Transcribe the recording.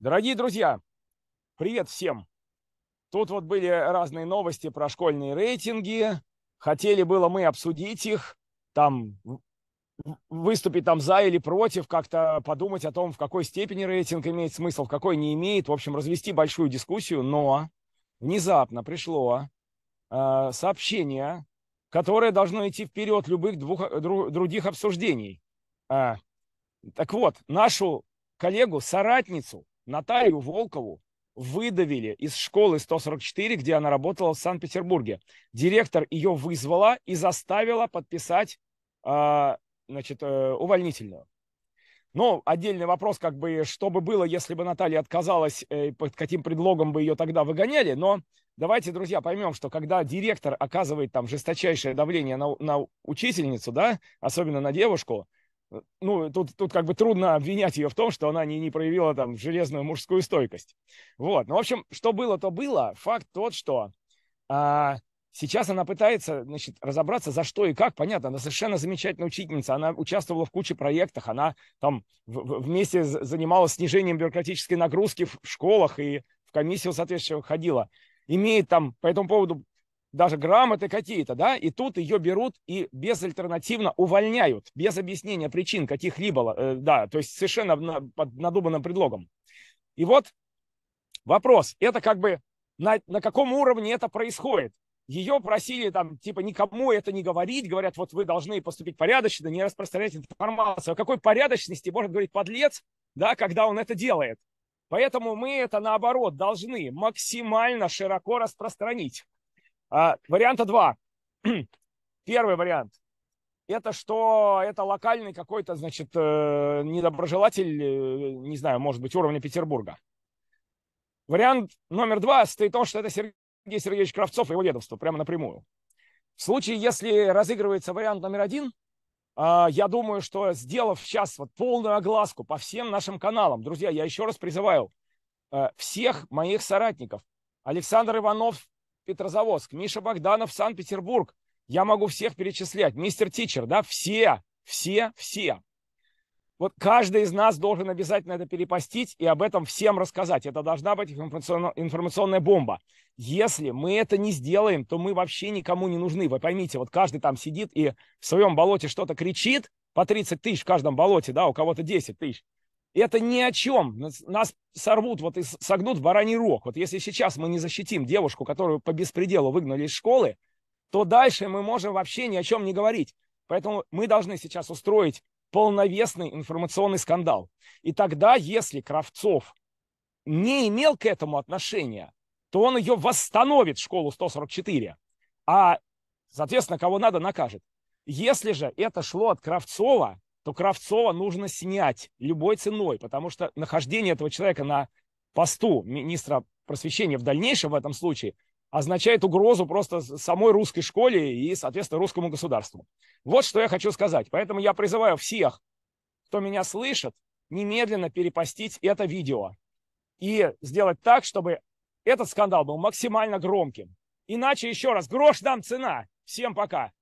Дорогие друзья, привет всем! Тут вот были разные новости про школьные рейтинги. Хотели было мы обсудить их, там выступить там за или против, как-то подумать о том, в какой степени рейтинг имеет смысл, в какой не имеет. В общем, развести большую дискуссию, но внезапно пришло э, сообщение, которое должно идти вперед любых двух, других обсуждений. Э, так вот, нашу коллегу, соратницу Наталью Волкову выдавили из школы 144, где она работала в Санкт-Петербурге. Директор ее вызвала и заставила подписать а, значит, э, увольнительную. Но отдельный вопрос, как бы, что бы было, если бы Наталья отказалась, э, под каким предлогом бы ее тогда выгоняли. Но давайте, друзья, поймем, что когда директор оказывает там жесточайшее давление на, на учительницу, да, особенно на девушку, Э, ну, тут, тут как бы трудно обвинять ее в том, что она не, не проявила там железную мужскую стойкость. Вот. Ну, в общем, что было, то было. Факт тот, что а, сейчас она пытается, значит, разобраться, за что и как. Понятно, она совершенно замечательная учительница. Она участвовала в куче проектах. Она там в, в, вместе занималась снижением бюрократической нагрузки в школах и в комиссию соответствующего ходила. Имеет там по этому поводу даже грамоты какие-то, да, и тут ее берут и безальтернативно увольняют, без объяснения причин каких-либо, э, да, то есть совершенно под надуманным предлогом. И вот вопрос, это как бы на, на каком уровне это происходит? Ее просили там, типа, никому это не говорить, говорят, вот вы должны поступить порядочно, не распространять информацию. О какой порядочности может говорить подлец, да, когда он это делает? Поэтому мы это, наоборот, должны максимально широко распространить. А, варианта два. Первый вариант. Это что это локальный какой-то, значит, э, недоброжелатель, э, не знаю, может быть, уровня Петербурга. Вариант номер два стоит в том, что это Сергей Сергеевич Кравцов и его дедовство, прямо напрямую. В случае, если разыгрывается вариант номер один, а, я думаю, что сделав сейчас вот полную огласку по всем нашим каналам, друзья, я еще раз призываю э, всех моих соратников, Александр Иванов, Петрозаводск, Миша Богданов, Санкт-Петербург. Я могу всех перечислять. Мистер Тичер, да, все, все, все. Вот каждый из нас должен обязательно это перепостить и об этом всем рассказать. Это должна быть информационная бомба. Если мы это не сделаем, то мы вообще никому не нужны. Вы поймите, вот каждый там сидит и в своем болоте что-то кричит, по 30 тысяч в каждом болоте, да, у кого-то 10 тысяч это ни о чем. Нас сорвут вот и согнут в бараний рог. Вот если сейчас мы не защитим девушку, которую по беспределу выгнали из школы, то дальше мы можем вообще ни о чем не говорить. Поэтому мы должны сейчас устроить полновесный информационный скандал. И тогда, если Кравцов не имел к этому отношения, то он ее восстановит, школу 144, а, соответственно, кого надо, накажет. Если же это шло от Кравцова, то Кравцова нужно снять любой ценой, потому что нахождение этого человека на посту министра просвещения в дальнейшем в этом случае означает угрозу просто самой русской школе и, соответственно, русскому государству. Вот что я хочу сказать. Поэтому я призываю всех, кто меня слышит, немедленно перепостить это видео и сделать так, чтобы этот скандал был максимально громким. Иначе, еще раз, грош нам цена. Всем пока.